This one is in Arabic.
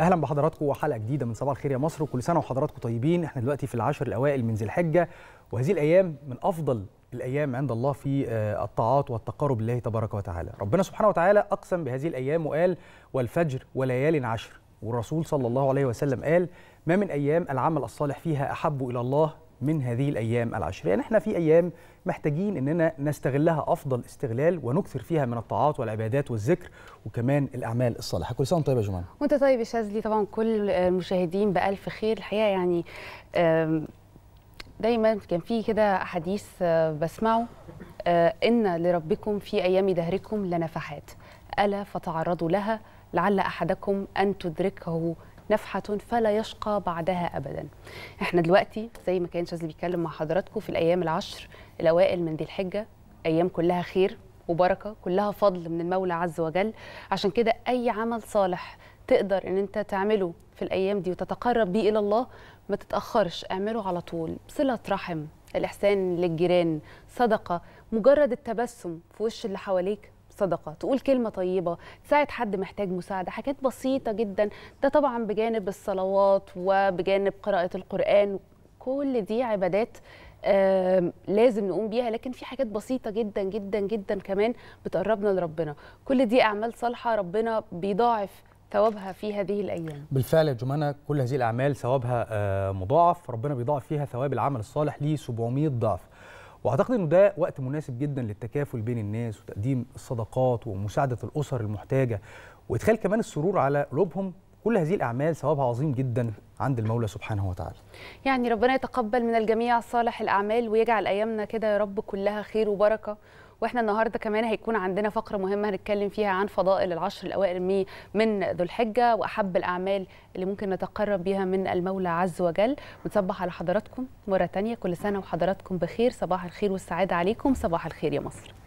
اهلا بحضراتكم وحلقه جديده من صباح الخير يا مصر وكل سنه وحضراتكم طيبين احنا دلوقتي في العشر الاوائل من ذي الحجه وهذه الايام من افضل الايام عند الله في آه، الطاعات والتقارب لله تبارك وتعالى ربنا سبحانه وتعالى اقسم بهذه الايام وقال والفجر وليال عشر والرسول صلى الله عليه وسلم قال ما من ايام العمل الصالح فيها احب الى الله من هذه الايام العشريه يعني احنا في ايام محتاجين اننا نستغلها افضل استغلال ونكثر فيها من الطاعات والعبادات والذكر وكمان الاعمال الصالحه كل سنه وانت طيب يا جماعه وانت طيب يا شاذلي طبعا كل المشاهدين بالف خير الحقيقه يعني دايما كان في كده حديث آه، بسمعه آه، ان لربكم في ايام دهركم لنفحات الا فتعرضوا لها لعل احدكم ان تدركه نفحة فلا يشقى بعدها أبدا احنا دلوقتي زي ما كان شاذلي بيتكلم مع حضراتكم في الأيام العشر الأوائل من ذي الحجة أيام كلها خير وبركة كلها فضل من المولى عز وجل عشان كده أي عمل صالح تقدر ان انت تعمله في الايام دي وتتقرب بيه الى الله ما تتاخرش اعمله على طول صله رحم الاحسان للجيران صدقه مجرد التبسم في وش اللي حواليك صدقه تقول كلمه طيبه تساعد حد محتاج مساعده حاجات بسيطه جدا ده طبعا بجانب الصلوات وبجانب قراءه القران كل دي عبادات لازم نقوم بيها لكن في حاجات بسيطة جدا جدا جدا كمان بتقربنا لربنا كل دي أعمال صالحة ربنا بيضاعف ثوابها في هذه الأيام بالفعل يا جمانة كل هذه الأعمال ثوابها آه، مضاعف ربنا بيضاعف فيها ثواب العمل الصالح ليه 700 ضعف واعتقد انه ده وقت مناسب جدا للتكافل بين الناس وتقديم الصدقات ومساعده الاسر المحتاجه وادخال كمان السرور على قلوبهم كل هذه الاعمال ثوابها عظيم جدا عند المولى سبحانه وتعالى يعني ربنا يتقبل من الجميع صالح الاعمال ويجعل ايامنا كده يا رب كلها خير وبركه واحنا النهارده كمان هيكون عندنا فقره مهمه هنتكلم فيها عن فضائل العشر الاوائل من ذو الحجه واحب الاعمال اللي ممكن نتقرب بيها من المولى عز وجل ونصبح على حضراتكم مره ثانيه كل سنه وحضراتكم بخير صباح الخير والسعاده عليكم صباح الخير يا مصر